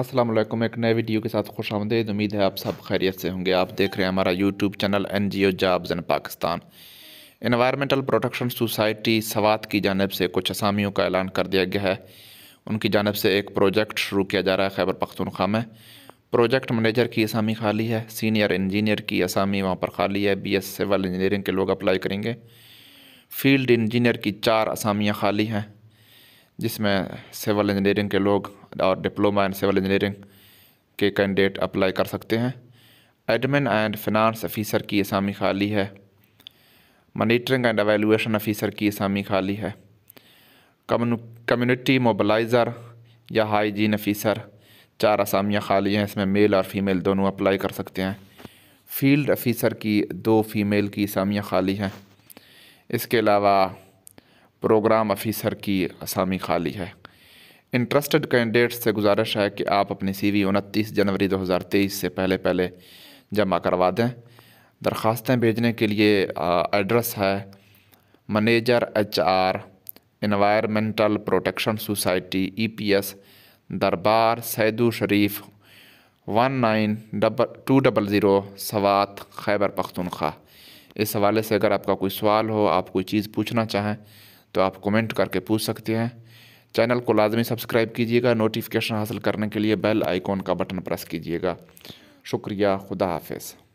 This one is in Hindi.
अस्सलाम वालेकुम एक नए वीडियो के साथ खुश आमदेद उम्मीद है आप सब खैरियत से होंगे आप देख रहे हैं हमारा YouTube channel N G O jobs in Pakistan environmental protection society Swat की जानब से कुछ असामियों का ऐलान कर दिया गया है उनकी जानब से एक प्रोजेक्ट शुरू किया जा रहा है खैबर पख्तनख्वा में प्रोजेक्ट मैनेजर की असामी खाली है सीनियर इंजीनियर की असामी वहाँ पर खाली है बी एस सिविल इंजीनियरिंग के लोग अप्लाई करेंगे फील्ड इंजीनियर की चार असामियाँ खाली हैं जिसमें सिविल इंजीनियरिंग के लोग और डिप्लोमा इन सिविल इंजीनियरिंग के कैंडिडेट अप्लाई कर सकते हैं एडमिन एंड फिनांस अफ़ीसर की असामी खाली है मॉनिटरिंग एंड एवेलुएशन अफ़ीसर की असामी खाली है कम्युनिटी मोबलाइज़र या हाइजीन अफ़ीसर चार असामियाँ खाली हैं इसमें मेल और फीमेल दोनों अप्लाई कर सकते हैं फील्ड अफ़ीसर की दो फीमेल की असामियाँ खाली हैं इसके अलावा प्रोग्राम ऑफिसर की असामी खाली है इंटरेस्टेड कैंडिडेट्स से गुजारिश है कि आप अपनी सी वी उनतीस जनवरी 2023 से पहले पहले जमा करवा दें दरख्वास्तें भेजने के लिए एड्रेस है manager H R environmental protection society E P S Darbar Saidu Sharif one nine double two double zero Swat Khyber Pakhtunkhwa इस हवाले से अगर आपका कोई सवाल हो आप कोई चीज़ पूछना चाहें तो आप कमेंट करके पूछ सकते हैं चैनल को लाजमी सब्सक्राइब कीजिएगा नोटिफिकेशन हासिल करने के लिए बेल आइकॉन का बटन प्रेस कीजिएगा शुक्रिया खुदा हाफिज़